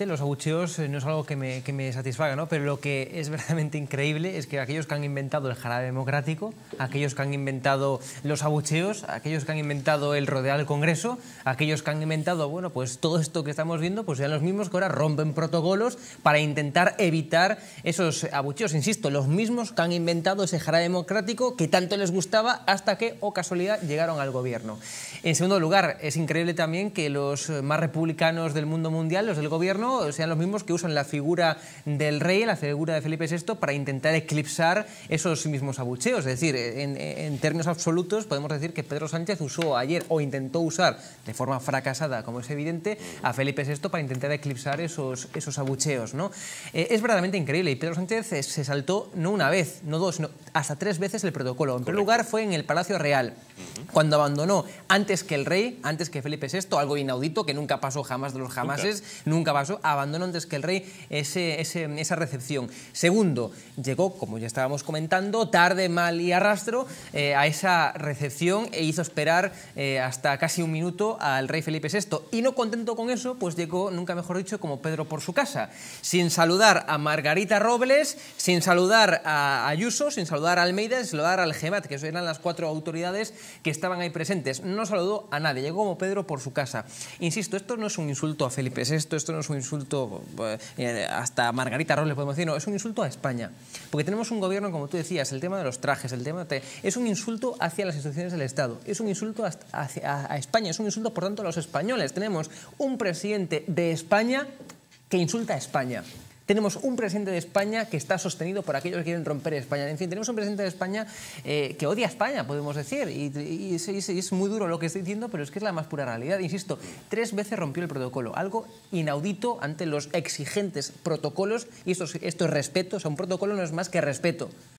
Los abucheos eh, no es algo que me, satisfaga, ¿no? pero lo que es verdaderamente increíble es que aquellos que han inventado el jarabe democrático, aquellos que han inventado los abucheos, aquellos que han inventado el rodear el Congreso, aquellos que han inventado bueno, pues todo esto que estamos viendo, pues sean los mismos que ahora rompen protocolos para intentar evitar esos abucheos. Insisto, los mismos que han inventado ese jarabe democrático que tanto les gustaba hasta que, o oh casualidad, llegaron al gobierno. En segundo lugar, es increíble también que los más republicanos del mundo mundial, los del gobierno, sean los mismos que usan la figura del rey, la figura de Felipe VI, para intentar eclipsar esos mismos abucheos. Es decir, en, términos absolutos podemos decir que Pedro Sánchez usó ayer o intentó usar de forma fracasada, como es evidente, a Felipe VI para intentar eclipsar esos, esos abucheos. ¿no? Eh, es verdaderamente increíble y Pedro Sánchez eh, se, saltó no una vez, no dos, hasta tres veces el protocolo. En primer lugar fue en el Palacio Real, cuando abandonó antes que el rey, antes que Felipe VI, algo inaudito que nunca pasó jamás de los jamases, nunca pasó abandonó antes que el rey ese, esa recepción. Segundo, llegó, como ya estábamos comentando, tarde, mal y arrastro eh, a esa recepción e hizo esperar eh, hasta casi un minuto al rey Felipe VI. Y no contento con eso, pues llegó, nunca mejor dicho, como Pedro por su casa, sin saludar a Margarita Robles, sin saludar a Ayuso, sin saludar a Almeida, sin saludar al GEMAT, que eran las cuatro autoridades que estaban ahí presentes. No saludó a nadie, llegó como Pedro por su casa. Insisto, esto no es un insulto a Felipe VI, esto no es un insulto insulto, eh, eh, hasta Margarita Robles podemos decir, no, es un insulto a España. Porque tenemos un gobierno, como tú decías, el tema de los trajes, el tema de... Es un insulto hacia las instituciones del Estado, es un insulto a España, es un insulto, por tanto, a los españoles. Tenemos un presidente de España que insulta a España. Tenemos un presidente de España que está sostenido por aquellos que quieren romper España. En fin, tenemos un presidente de España eh, que odia a España, podemos decir. Y, es, muy duro lo que estoy diciendo, pero es que es la más pura realidad. Insisto, tres veces rompió el protocolo. Algo inaudito ante los exigentes protocolos y estos, es respetos. O sea, un protocolo no es más que respeto.